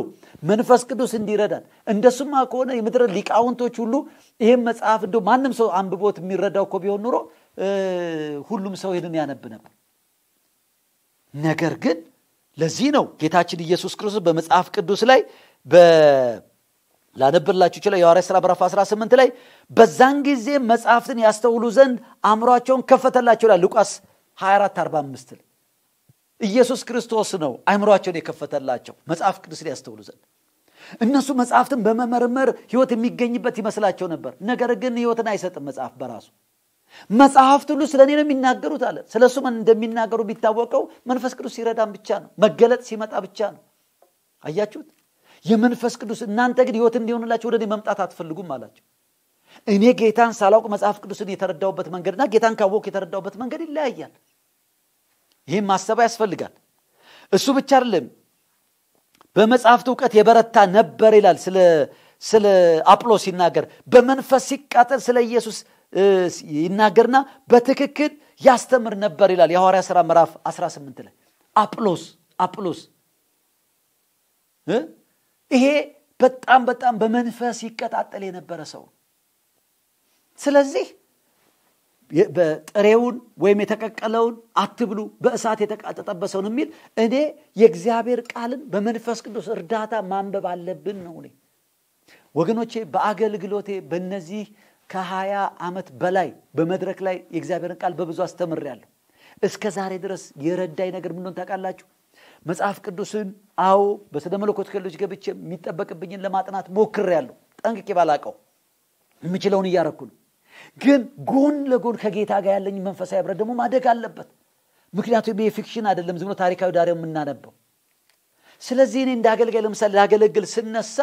መንፈስ ቅዱስ እንዲረዳን። እንደሱማ ከሆነ የምድረ ሊቃውንቶች ሁሉ ይህም መጽሐፍ እንደ ማንም ሰው አንብቦት የሚረዳው እኮ ቢሆን ኑሮ ሁሉም ሰው ይህንን ያነብ ነበር። ነገር ግን ለዚህ ነው ጌታችን ኢየሱስ ክርስቶስ በመጽሐፍ ቅዱስ ላይ ላነብርላችሁ ይችላል። የዋርያ ስራ ብራፍ 18 ላይ በዛን ጊዜ መጽሐፍትን ያስተውሉ ዘንድ አእምሯቸውን ከፈተላቸው ላል ሉቃስ 24 45 ላይ ኢየሱስ ክርስቶስ ነው አእምሯቸውን የከፈተላቸው መጽሐፍ ቅዱስን ያስተውሉ ዘንድ። እነሱ መጽሐፍትን በመመርመር ህይወት የሚገኝበት ይመስላቸው ነበር። ነገር ግን ህይወትን አይሰጥም መጽሐፍ በራሱ መጽሐፍት ሁሉ ስለ እኔ ነው የሚናገሩት አለ። ስለ እሱ እንደሚናገሩ የሚታወቀው መንፈስ ቅዱስ ሲረዳን ብቻ ነው፣ መገለጥ ሲመጣ ብቻ ነው። አያችሁት? የመንፈስ ቅዱስ እናንተ ግን ህይወት እንዲሆንላቸው ወደ እኔ መምጣት አትፈልጉም አላቸው እኔ ጌታን ሳላውቅ መጽሐፍ ቅዱስን የተረዳውበት መንገድና ጌታን ካወቅ የተረዳውበት መንገድ ይለያያል ይህም ማሰባ ያስፈልጋል እሱ ብቻ አይደለም በመጽሐፍት እውቀት የበረታ ነበር ይላል ስለ አጵሎ ሲናገር በመንፈስ ሲቃጠል ስለ ኢየሱስ ይናገርና በትክክል ያስተምር ነበር ይላል የሐዋርያ ሥራ ምዕራፍ 18 ላይ አጵሎስ አጵሎስ ይሄ በጣም በጣም በመንፈስ ይቀጣጠል የነበረ ሰው ስለዚህ በጥሬውን ወይም የተቀቀለውን አትብሉ በእሳት የተጠበሰውን የሚል እኔ የእግዚአብሔር ቃልን በመንፈስ ቅዱስ እርዳታ ማንበብ አለብን ነው እኔ ወገኖቼ በአገልግሎቴ በነዚህ ከሀያ ዓመት በላይ በመድረክ ላይ የእግዚአብሔርን ቃል በብዙ አስተምር ያለሁ። እስከ ዛሬ ድረስ የረዳኝ ነገር ምንሆን ታውቃላችሁ መጽሐፍ ቅዱስን አዎ በስነ መለኮት ክልሎች ገብቼ የሚጠበቅብኝን ለማጥናት ያለው ጠንቅቄ ባላቀው የምችለውን እያረኩ ነው። ግን ጎን ለጎን ከጌታ ጋር ያለኝ መንፈሳዊ ብረት ደግሞ ማደግ አለበት። ምክንያቱም ይህ ፊክሽን አይደለም፣ ዝም ታሪካዊ ዳሪያው የምናነበው። ስለዚህ እኔ እንዳገልጋይ ለምሳሌ ላገለግል ስነሳ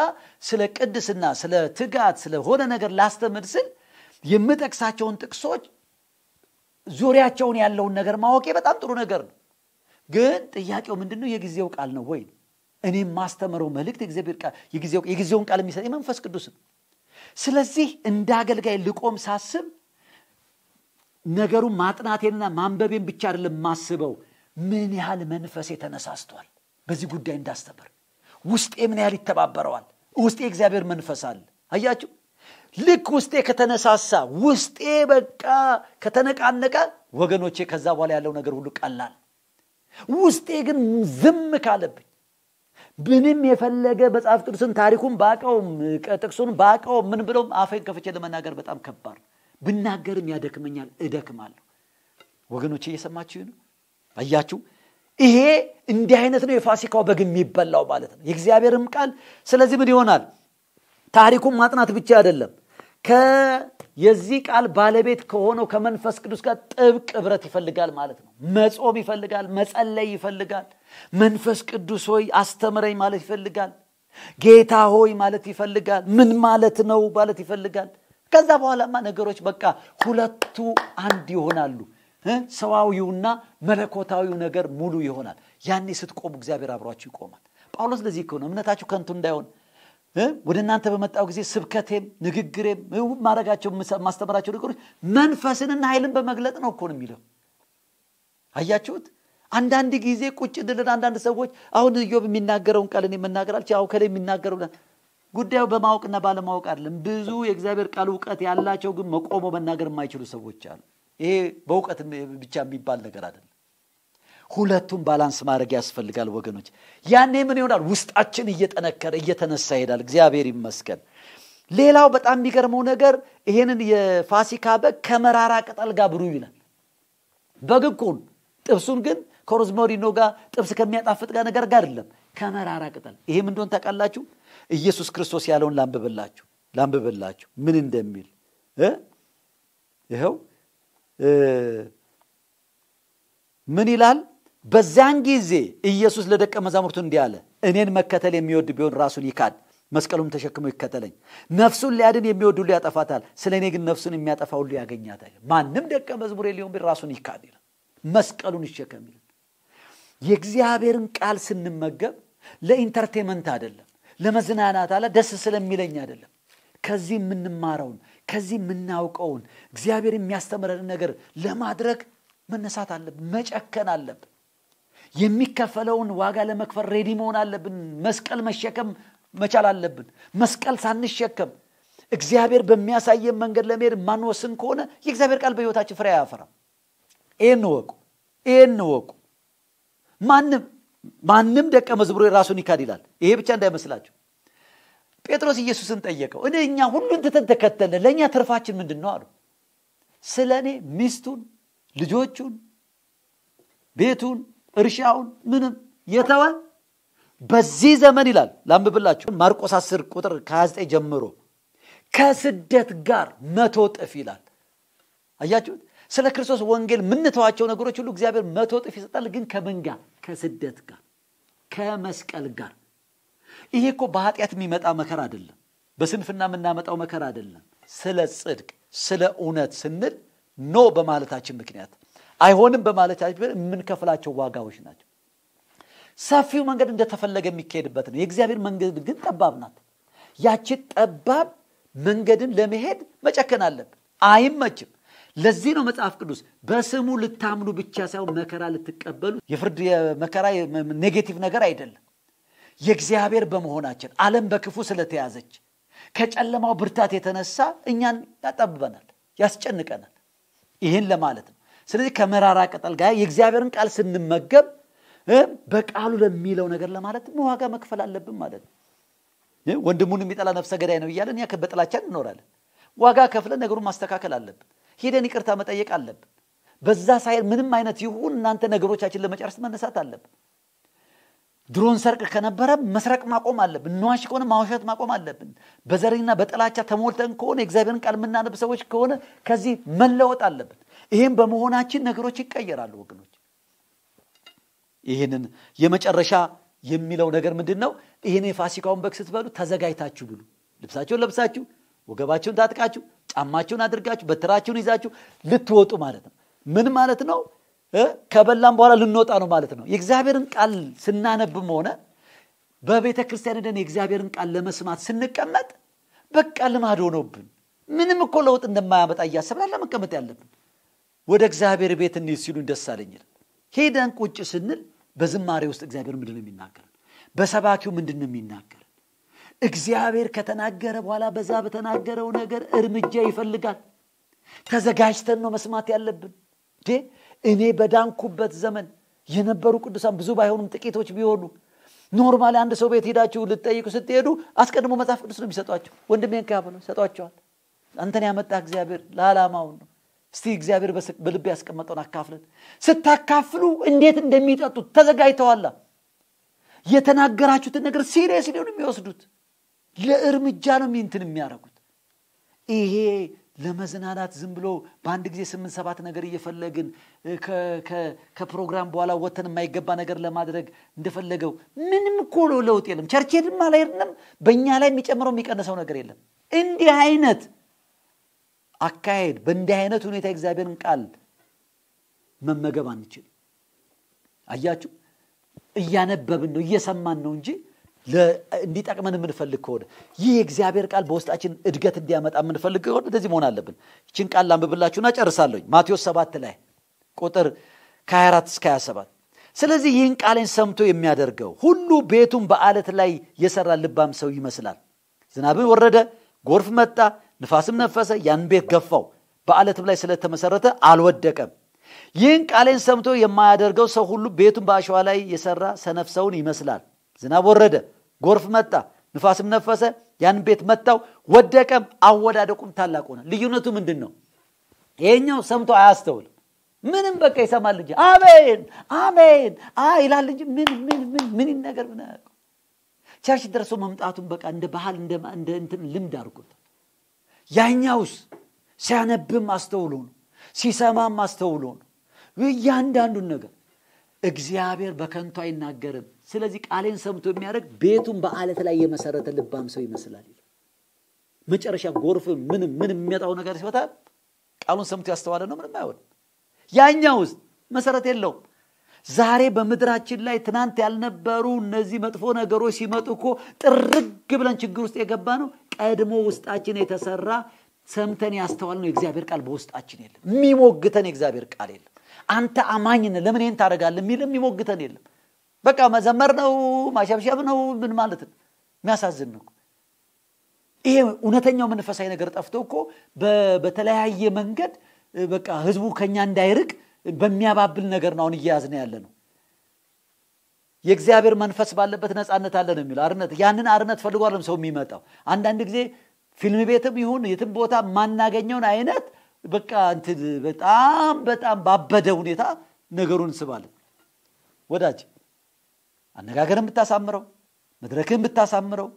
ስለ ቅድስና፣ ስለ ትጋት፣ ስለሆነ ነገር ላስተምር ስል የምጠቅሳቸውን ጥቅሶች ዙሪያቸውን ያለውን ነገር ማወቄ በጣም ጥሩ ነገር ነው። ግን ጥያቄው ምንድነው የጊዜው ቃል ነው ወይ? እኔ ማስተምረው መልእክት የጊዜውን ቃል የሚሰጥ የመንፈስ ቅዱስ ነው። ስለዚህ እንደ አገልጋይ ልቆም ሳስብ ነገሩን ማጥናቴንና ማንበቤን ብቻ አይደለም ማስበው፣ ምን ያህል መንፈሴ ተነሳስቷል በዚህ ጉዳይ እንዳስተምር፣ ውስጤ ምን ያህል ይተባበረዋል። ውስጤ እግዚአብሔር መንፈስ አለ። አያችሁ፣ ልክ ውስጤ ከተነሳሳ፣ ውስጤ በቃ ከተነቃነቀ፣ ወገኖቼ ከዛ በኋላ ያለው ነገር ሁሉ ቀላል ውስጤ ግን ዝም ካለብኝ ምንም የፈለገ መጽሐፍ ቅዱስን ታሪኩን ባቀውም ጥቅሱን ባቀውም ምን ብለውም አፌን ከፍቼ ለመናገር በጣም ከባድ ነው። ብናገርም ያደክመኛል፣ እደክማለሁ። ወገኖች እየሰማችሁ ነው? አያችሁ፣ ይሄ እንዲህ አይነት ነው የፋሲካው በግ የሚበላው ማለት ነው፣ የእግዚአብሔርም ቃል። ስለዚህ ምን ይሆናል? ታሪኩን ማጥናት ብቻ አይደለም፣ የዚህ ቃል ባለቤት ከሆነው ከመንፈስ ቅዱስ ጋር ጥብቅ ህብረት ይፈልጋል ማለት ነው መጾም ይፈልጋል መጸለይ ይፈልጋል መንፈስ ቅዱስ ሆይ አስተምረኝ ማለት ይፈልጋል ጌታ ሆይ ማለት ይፈልጋል ምን ማለት ነው ማለት ይፈልጋል ከዛ በኋላማ ነገሮች በቃ ሁለቱ አንድ ይሆናሉ ሰዋዊውና መለኮታዊው ነገር ሙሉ ይሆናል ያኔ ስትቆሙ እግዚአብሔር አብሯችሁ ይቆማል ጳውሎስ ለዚህ ከሆነ እምነታችሁ ከንቱ እንዳይሆን ወደ እናንተ በመጣው ጊዜ ስብከቴም ንግግሬም ማድረጋቸው ማስተምራቸው ነገሮች መንፈስንና ኃይልን በመግለጥ ነው እኮ ነው የሚለው አያችሁት አንዳንድ ጊዜ ቁጭ እንድልን አንዳንድ ሰዎች አሁን ኢዮብ የሚናገረውን ቃል እኔ መናገር አልች ከላይ የሚናገረው ጉዳዩ በማወቅና ባለማወቅ አይደለም ብዙ የእግዚአብሔር ቃል እውቀት ያላቸው ግን መቆሞ መናገር የማይችሉ ሰዎች አሉ ይሄ በእውቀት ብቻ የሚባል ነገር አይደለም ሁለቱም ባላንስ ማድረግ ያስፈልጋል ወገኖች ያኔ ምን ይሆናል ውስጣችን እየጠነከረ እየተነሳ ይሄዳል እግዚአብሔር ይመስገን ሌላው በጣም የሚገርመው ነገር ይሄንን የፋሲካ በግ ከመራራ ቅጠል ጋር ብሩ ይላል በግ ጥብሱን ግን ከሮዝመሪኖ ጋር ጥብስ ከሚያጣፍጥ ጋር ነገር ጋር አይደለም ከመራራ ቅጠል ይሄ እንደሆን ታውቃላችሁ ኢየሱስ ክርስቶስ ያለውን ላንብብላችሁ ላንብብላችሁ ምን እንደሚል ይኸው ምን ይላል በዚያን ጊዜ ኢየሱስ ለደቀ መዛሙርቱ እንዲህ አለ፣ እኔን መከተል የሚወድ ቢሆን ራሱን ይካድ፣ መስቀሉም ተሸክሞ ይከተለኝ። ነፍሱን ሊያድን የሚወድ ሁሉ ያጠፋታል፣ ስለ እኔ ግን ነፍሱን የሚያጠፋ ሁሉ ያገኛታል። ማንም ደቀ መዝሙር ሊሆን ቢል ራሱን ይካድ ይላል፣ መስቀሉን ይሸከም ይላል። የእግዚአብሔርን ቃል ስንመገብ ለኢንተርቴንመንት አይደለም፣ ለመዝናናት አለ ደስ ስለሚለኝ አይደለም። ከዚህ የምንማረውን ከዚህ የምናውቀውን እግዚአብሔር የሚያስተምረን ነገር ለማድረግ መነሳት አለብን፣ መጨከን አለብን። የሚከፈለውን ዋጋ ለመክፈል ሬዲ መሆን አለብን። መስቀል መሸከም መቻል አለብን። መስቀል ሳንሸከም እግዚአብሔር በሚያሳየን መንገድ ለመሄድ ማንወስን ከሆነ የእግዚአብሔር ቃል በህይወታችን ፍሬ አያፈራም። ይህን ወቁ፣ ይህን ወቁ። ማንም ማንም ደቀ መዝብሮ ራሱን ይካድ ይላል። ይሄ ብቻ እንዳይመስላችሁ። ጴጥሮስ ኢየሱስን ጠየቀው፣ እኔ እኛ ሁሉን ትተን ተከተልን፣ ለእኛ ትርፋችን ምንድን ነው አሉ። ስለ እኔ ሚስቱን፣ ልጆቹን፣ ቤቱን፣ እርሻውን ምንም የተወ በዚህ ዘመን ይላል ላንብብላችሁ ማርቆስ 10 ቁጥር ከ29 ጀምሮ ከስደት ጋር መቶ ጥፍ ይላል አያችሁት ስለ ክርስቶስ ወንጌል የምንተዋቸው ነገሮች ሁሉ እግዚአብሔር መቶ ጥፍ ይሰጣል ግን ከምን ጋር ከስደት ጋር ከመስቀል ጋር ይሄ እኮ በኃጢአት የሚመጣ መከራ አይደለም በስንፍና የምናመጣው መከራ አይደለም ስለ ጽድቅ ስለ እውነት ስንል ኖ በማለታችን ምክንያት አይሆንም በማለታችን የምንከፍላቸው ዋጋዎች ናቸው። ሰፊው መንገድ እንደተፈለገ የሚካሄድበት ነው። የእግዚአብሔር መንገድ ግን ጠባብ ናት። ያችን ጠባብ መንገድን ለመሄድ መጨከን አለብን። አይመችም። ለዚህ ነው መጽሐፍ ቅዱስ በስሙ ልታምኑ ብቻ ሳይሆን መከራ ልትቀበሉ የፍርድ መከራ ኔጌቲቭ ነገር አይደለም። የእግዚአብሔር በመሆናችን አለም በክፉ ስለተያዘች ከጨለማው ብርታት የተነሳ እኛን ያጠብበናል፣ ያስጨንቀናል። ይህን ለማለት ነው። ስለዚህ ከመራራ ቅጠል ጋር የእግዚአብሔርን ቃል ስንመገብ በቃሉ ለሚለው ነገር ለማለት ዋጋ መክፈል አለብን ማለት ነው። ወንድሙን የሚጠላ ነፍሰ ገዳይ ነው እያለን ያ በጥላቻን እንኖራለን። ዋጋ ከፍለን ነገሩን ማስተካከል አለብን። ሄደን ይቅርታ መጠየቅ አለብን። በዛ ሳይል ምንም አይነት ይሁን እናንተ ነገሮቻችን ለመጨረስ መነሳት አለብን። ድሮን ሰርቅ ከነበረ መስረቅ ማቆም አለብን። ንዋሽ ከሆነ ማውሸት ማቆም አለብን። በዘሪና በጥላቻ ተሞልተን ከሆነ የእግዚአብሔርን ቃል የምናነብ ሰዎች ከሆነ ከዚህ መለወጥ አለብን። ይህም በመሆናችን ነገሮች ይቀየራሉ ወገኖች። ይህንን የመጨረሻ የሚለው ነገር ምንድን ነው? ይህን የፋሲካውን በግ ስትበሉ ተዘጋጅታችሁ ብሉ። ልብሳችሁን ለብሳችሁ፣ ወገባችሁን ታጥቃችሁ፣ ጫማችሁን አድርጋችሁ፣ በትራችሁን ይዛችሁ ልትወጡ ማለት ነው። ምን ማለት ነው? ከበላም በኋላ ልንወጣ ነው ማለት ነው። የእግዚአብሔርን ቃል ስናነብም ሆነ በቤተ ክርስቲያን ደን የእግዚአብሔርን ቃል ለመስማት ስንቀመጥ በቃ ልማድ ሆኖብን ምንም እኮ ለውጥ እንደማያመጣ እያሰብን ለመቀመጥ ያለብን ወደ እግዚአብሔር ቤት እንሂድ ሲሉን ደስ አለኝ ሄደን ቁጭ ስንል በዝማሬ ውስጥ እግዚአብሔር ምንድን ነው የሚናገረን? በሰባኪው ምንድን ነው እግዚአብሔር ከተናገረ በኋላ በዛ በተናገረው ነገር እርምጃ ይፈልጋል። ተዘጋጅተን ነው መስማት ያለብን። እኔ በዳንኩበት ዘመን የነበሩ ቅዱሳን ብዙ ባይሆኑም ጥቂቶች ቢሆኑ ኖርማሊ አንድ ሰው ቤት ሄዳችሁ ልትጠይቁ ስትሄዱ አስቀድሞ መጽሐፍ ቅዱስ ነው የሚሰጧቸው። ወንድሜን ከያብ ነው ይሰጧቸዋል። አንተን ያመጣ እግዚአብሔር ለዓላማውን ነው። እስቲ እግዚአብሔር በልብ ያስቀመጠውን አካፍለን። ስታካፍሉ እንዴት እንደሚጠጡት ተዘጋጅተዋላ። የተናገራችሁትን ነገር ሲሪየስ ሊሆን የሚወስዱት ለእርምጃ ነው ሚንትን የሚያደርጉት። ይሄ ለመዝናናት ዝም ብሎ በአንድ ጊዜ ስምንት ሰባት ነገር እየፈለግን ከፕሮግራም በኋላ ወተን የማይገባ ነገር ለማድረግ እንደፈለገው ምንም ኮሎ ለውጥ የለም። ቸርቼድማ ላይ በእኛ ላይ የሚጨምረው የሚቀንሰው ነገር የለም። እንዲህ አይነት አካሄድ፣ በእንዲህ አይነት ሁኔታ የእግዚአብሔርን ቃል መመገብ አንችል አያችሁ፣ እያነበብን ነው እየሰማን ነው እንጂ እንዲጠቅመን የምንፈልግ ከሆነ ይህ የእግዚአብሔር ቃል በውስጣችን እድገት እንዲያመጣ የምንፈልግ ከሆነ እንደዚህ መሆን አለብን። ይችን ቃል ላንብብላችሁና ጨርሳለሁኝ። ማቴዎስ 7 ላይ ቁጥር ከ24 እስከ 27 ስለዚህ ይህን ቃሌን ሰምቶ የሚያደርገው ሁሉ ቤቱን በአለት ላይ የሰራ ልባም ሰው ይመስላል። ዝናብን ወረደ፣ ጎርፍ መጣ፣ ንፋስም ነፈሰ፣ ያን ቤት ገፋው፣ በአለትም ላይ ስለተመሰረተ አልወደቀም። ይህን ቃሌን ሰምቶ የማያደርገው ሰው ሁሉ ቤቱን በአሸዋ ላይ የሰራ ሰነፍሰውን ይመስላል። ዝናብ ወረደ፣ ጎርፍ መጣ፣ ንፋስም ነፈሰ፣ ያን ቤት መታው፣ ወደቀም፣ አወዳደቁም ታላቅ ሆነ። ልዩነቱ ምንድን ነው? ይሄኛው ሰምቶ አያስተውልም። ምንም በቃ ይሰማል እንጂ አሜን አሜን ይላል እንጂ ምን ምን ምን ምን ይነገር ምን ቸርች ደርሶ መምጣቱን በቃ እንደ ባህል እንደ እንትን ልምድ አድርጎታል። ያኛውስ ሲያነብም አስተውሎ ነው፣ ሲሰማም አስተውሎ ነው። እያንዳንዱን ነገር እግዚአብሔር በከንቱ አይናገርም። ስለዚህ ቃሌን ሰምቶ የሚያደርግ ቤቱን በአለት ላይ የመሰረተ ልባም ሰው ይመስላል። መጨረሻ ጎርፍ ምንም ምንም የሚመጣው ነገር ሲወታ ቃሉን ሰምቶ ያስተዋለ ነው ምንም አይሆን ያኛው ውስጥ መሰረት የለውም። ዛሬ በምድራችን ላይ ትናንት ያልነበሩ እነዚህ መጥፎ ነገሮች ሲመጡ እኮ ጥርግ ብለን ችግር ውስጥ የገባ ነው ቀድሞ ውስጣችን የተሰራ ሰምተን ያስተዋል ነው የእግዚአብሔር ቃል በውስጣችን የለም። የሚሞግተን የእግዚአብሔር ቃል የለም። አንተ አማኝ ለምን ይህን ታደርጋለህ የሚል የሚሞግተን የለም። በቃ መዘመር ነው ማሸብሸብ ነው ምን ማለት ነው? የሚያሳዝን ነው። ይሄ እውነተኛው መንፈሳዊ ነገር ጠፍቶ እኮ በተለያየ መንገድ በቃ ህዝቡ ከኛ እንዳይርቅ በሚያባብል ነገር ነው አሁን እየያዝነ ያለ ነው። የእግዚአብሔር መንፈስ ባለበት ነፃነት አለ ነው የሚለው አርነት። ያንን አርነት ፈልጓለም ሰው የሚመጣው። አንዳንድ ጊዜ ፊልም ቤትም ይሁን የትም ቦታ ማናገኘውን አይነት በቃ እንትን በጣም በጣም ባበደ ሁኔታ ነገሩን እንስባለን። ወዳጅ አነጋገርን ብታሳምረው፣ መድረክን ብታሳምረው፣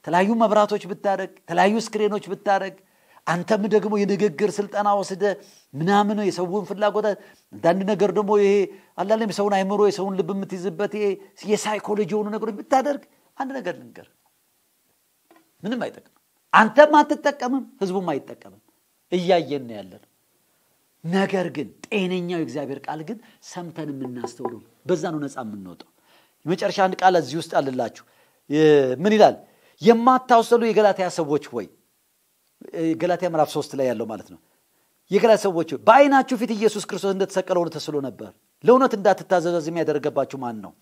የተለያዩ መብራቶች ብታደረግ፣ የተለያዩ ስክሬኖች ብታደረግ አንተም ደግሞ የንግግር ስልጠና ወስደ ምናምን የሰውን ፍላጎት አንዳንድ ነገር ደግሞ ይሄ አላለም የሰውን አይምሮ የሰውን ልብ የምትይዝበት የሳይኮሎጂ የሆኑ ነገሮች ብታደርግ አንድ ነገር ልንገር ምንም አይጠቅምም አንተም አትጠቀምም ህዝቡም አይጠቀምም እያየን ያለን ነገር ግን ጤነኛው የእግዚአብሔር ቃል ግን ሰምተን የምናስተውለው በዛ ነው ነፃ የምንወጣው የመጨረሻ አንድ ቃል እዚህ ውስጥ አልላችሁ ምን ይላል የማታውሰሉ የገላትያ ሰዎች ወይ ገላትያ ምዕራፍ ሶስት ላይ ያለው ማለት ነው የገላት ሰዎች በአይናችሁ ፊት ኢየሱስ ክርስቶስ እንደተሰቀለ ተስሎ ነበር ለእውነት እንዳትታዘዘዝ የሚያደርገባችሁ ማን ነው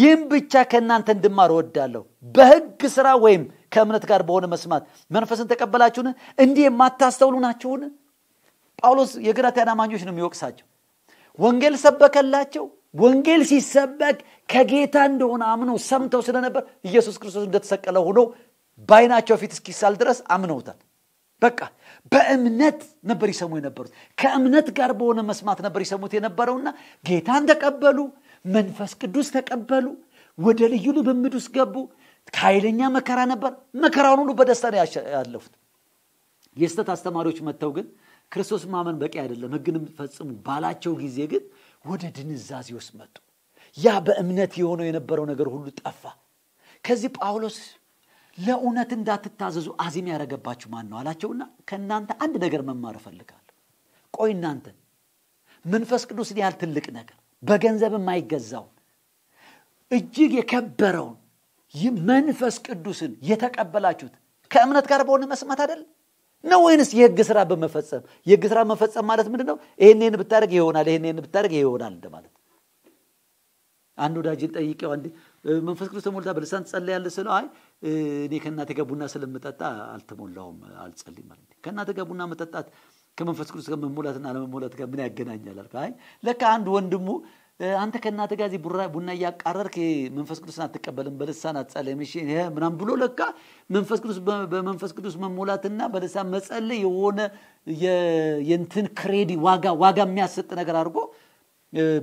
ይህም ብቻ ከእናንተ እንድማር ወዳለሁ በህግ ስራ ወይም ከእምነት ጋር በሆነ መስማት መንፈስን ተቀበላችሁን እንዲህ የማታስተውሉ ናችሁን ጳውሎስ የገላትያን አማኞች ነው የሚወቅሳቸው ወንጌል ሰበከላቸው ወንጌል ሲሰበክ ከጌታ እንደሆነ አምነው ሰምተው ስለነበር ኢየሱስ ክርስቶስ እንደተሰቀለ ሆኖ በአይናቸው ፊት እስኪሳል ድረስ አምነውታል በቃ በእምነት ነበር ይሰሙ የነበሩት ከእምነት ጋር በሆነ መስማት ነበር ይሰሙት የነበረውና ጌታን ተቀበሉ መንፈስ ቅዱስ ተቀበሉ ወደ ልዩ ልምምድ ውስጥ ገቡ ከኃይለኛ መከራ ነበር መከራውን ሁሉ በደስታ ነው ያለፉት የስተት አስተማሪዎች መጥተው ግን ክርስቶስ ማመን በቂ አይደለም ህግንም ፈጽሙ ባላቸው ጊዜ ግን ወደ ድንዛዜ ውስጥ መጡ ያ በእምነት የሆነው የነበረው ነገር ሁሉ ጠፋ ከዚህ ጳውሎስ ለእውነት እንዳትታዘዙ አዚም ያደረገባችሁ ማን ነው አላቸውና ከእናንተ አንድ ነገር መማር እፈልጋለሁ። ቆይ እናንተ መንፈስ ቅዱስን ያህል ትልቅ ነገር በገንዘብ የማይገዛውን እጅግ የከበረውን መንፈስ ቅዱስን የተቀበላችሁት ከእምነት ጋር በሆነ መስማት አደል ነው ወይንስ የህግ ስራ በመፈጸም የህግ ስራ መፈጸም ማለት ምንድ ነው ይህን ብታደርግ ይሆናል ይህንን ብታደርግ ይሆናል እንደማለት አንድ ወዳጅን ጠይቀው አንድ መንፈስ ቅዱስ ተሞልታ በልሳን ትጸለያለህ ስለው አይ እኔ ከእናተ ጋር ቡና ስለምጠጣ አልተሞላውም፣ አልጸልም ማለት ነው። ከእናቴ ጋር ቡና መጠጣት ከመንፈስ ቅዱስ ጋር መሞላትና አለመሞላት ጋር ምን ያገናኛል? አልከ አይ ለካ አንድ ወንድሙ አንተ ከእናተ ጋር እዚህ ቡና እያቃረርክ መንፈስ ቅዱስን አትቀበልም፣ በልሳን አትጸልይም፣ እሺ ምናም ብሎ ለካ መንፈስ ቅዱስ በመንፈስ ቅዱስ መሞላትና በልሳን መጸል የሆነ የንትን ክሬዲ ዋጋ ዋጋ የሚያሰጥ ነገር አድርጎ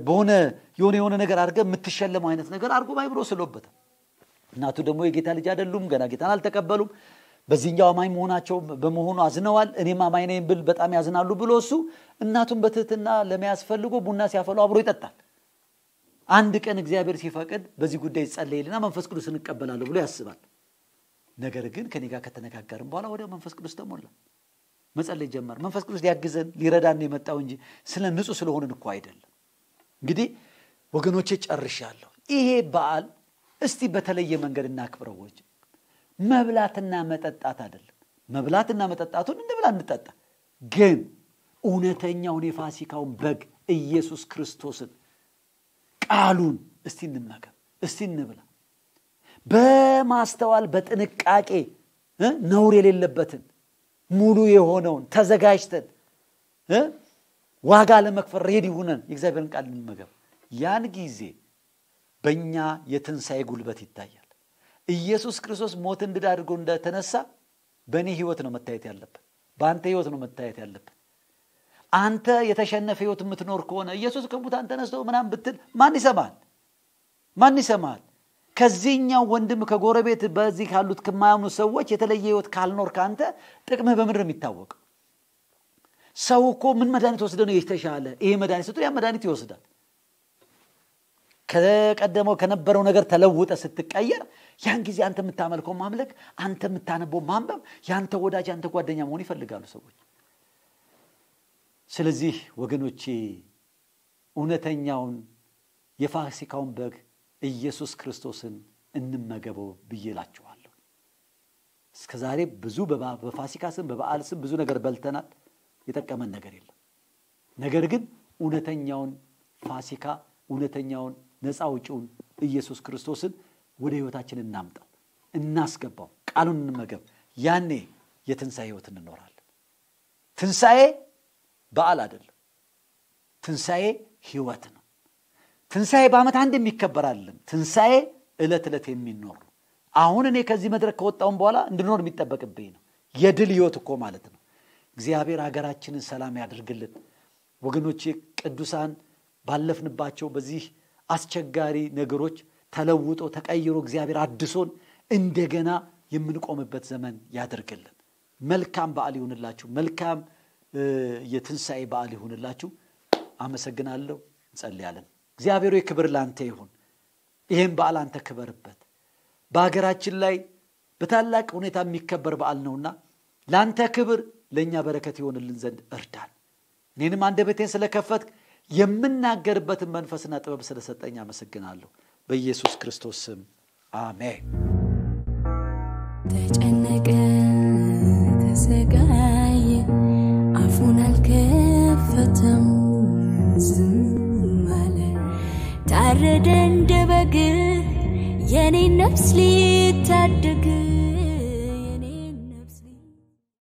በሆነ የሆነ የሆነ ነገር አድርገህ የምትሸለመው አይነት ነገር አድርጎ ባይብሮ ስሎበታል። እናቱ ደግሞ የጌታ ልጅ አይደሉም፣ ገና ጌታን አልተቀበሉም። በዚህኛው አማኝ መሆናቸው በመሆኑ አዝነዋል። እኔም አማኝ ነኝ ብል በጣም ያዝናሉ ብሎ እሱ እናቱን በትህትና ለሚያስፈልጎ ቡና ሲያፈሉ አብሮ ይጠጣል። አንድ ቀን እግዚአብሔር ሲፈቅድ በዚህ ጉዳይ ይጸለይልና መንፈስ ቅዱስ እንቀበላለሁ ብሎ ያስባል። ነገር ግን ከኔ ጋር ከተነጋገርም በኋላ ወዲያው መንፈስ ቅዱስ ተሞላ፣ መጸለይ ጀመር። መንፈስ ቅዱስ ሊያግዘን ሊረዳን የመጣው እንጂ ስለ ንጹህ ስለሆንን እኮ አይደለም። እንግዲህ ወገኖቼ ጨርሻለሁ። ይሄ በዓል እስቲ በተለየ መንገድ እናክብረው። መብላትና መጠጣት አይደለም። መብላትና መጠጣቱን እንብላ እንጠጣ፣ ግን እውነተኛውን የፋሲካውን በግ ኢየሱስ ክርስቶስን ቃሉን እስቲ እንመገብ፣ እስቲ እንብላ በማስተዋል በጥንቃቄ ነውር የሌለበትን ሙሉ የሆነውን ተዘጋጅተን ዋጋ ለመክፈል ሬዲ ሁነን የእግዚአብሔርን ቃል እንመገብ ያን ጊዜ በእኛ የትንሣኤ ጉልበት ይታያል። ኢየሱስ ክርስቶስ ሞት ድል አድርጎ እንደተነሳ በእኔ ህይወት ነው መታየት ያለብን፣ በአንተ ህይወት ነው መታየት ያለብን። አንተ የተሸነፈ ህይወት የምትኖር ከሆነ ኢየሱስ ከሙታን ተነስተው ምናም ብትል ማን ይሰማል? ማን ይሰማል? ከዚህኛው ወንድም ከጎረቤት በዚህ ካሉት ከማያምኑ ሰዎች የተለየ ህይወት ካልኖር ከአንተ ጥቅምህ በምድር የሚታወቅ ሰው እኮ ምን መድኃኒት ወስደ ነው የተሻለ? ይሄ መድኃኒት ስትሆን ያ መድኃኒት ይወስዳል። ከቀደመው ከነበረው ነገር ተለውጠ ስትቀየር ያን ጊዜ አንተ የምታመልከው ማምለክ አንተ የምታነበው ማንበብ የአንተ ወዳጅ አንተ ጓደኛ መሆን ይፈልጋሉ ሰዎች ስለዚህ ወገኖቼ እውነተኛውን የፋሲካውን በግ ኢየሱስ ክርስቶስን እንመገበው ብዬ ላችኋለሁ እስከ ዛሬ ብዙ በፋሲካ ስም በበዓል ስም ብዙ ነገር በልተናል የጠቀመን ነገር የለም ነገር ግን እውነተኛውን ፋሲካ እውነተኛውን ነፃ ውጭውን ኢየሱስ ክርስቶስን ወደ ህይወታችን እናምጣው፣ እናስገባው፣ ቃሉን እንመገብ። ያኔ የትንሣኤ ህይወት እንኖራለን። ትንሣኤ በዓል አይደለም። ትንሣኤ ህይወት ነው። ትንሣኤ በዓመት አንድ የሚከበር አይደለም። ትንሣኤ ዕለት ዕለት የሚኖር ነው። አሁን እኔ ከዚህ መድረክ ከወጣውን በኋላ እንድኖር የሚጠበቅብኝ ነው። የድል ህይወት እኮ ማለት ነው። እግዚአብሔር ሀገራችንን ሰላም ያደርግልን። ወገኖቼ ቅዱሳን ባለፍንባቸው በዚህ አስቸጋሪ ነገሮች ተለውጦ ተቀይሮ እግዚአብሔር አድሶን እንደገና የምንቆምበት ዘመን ያደርግልን። መልካም በዓል ይሁንላችሁ። መልካም የትንሣኤ በዓል ይሁንላችሁ። አመሰግናለሁ። እንጸልያለን። እግዚአብሔር ክብር ላንተ ይሁን። ይህም በዓል አንተ ክበርበት። በሀገራችን ላይ በታላቅ ሁኔታ የሚከበር በዓል ነውና ለአንተ ክብር ለእኛ በረከት ይሆንልን ዘንድ እርዳን። እኔንም ቤቴን ስለከፈትክ የምናገርበትን መንፈስና ጥበብ ስለሰጠኝ አመሰግናለሁ። በኢየሱስ ክርስቶስ ስም አሜን። ተጨነቀ፣ ተሰቃየ፣ አፉን አልከፈተም፣ ታረደ እንደ በግ ነፍስ ሊታደግ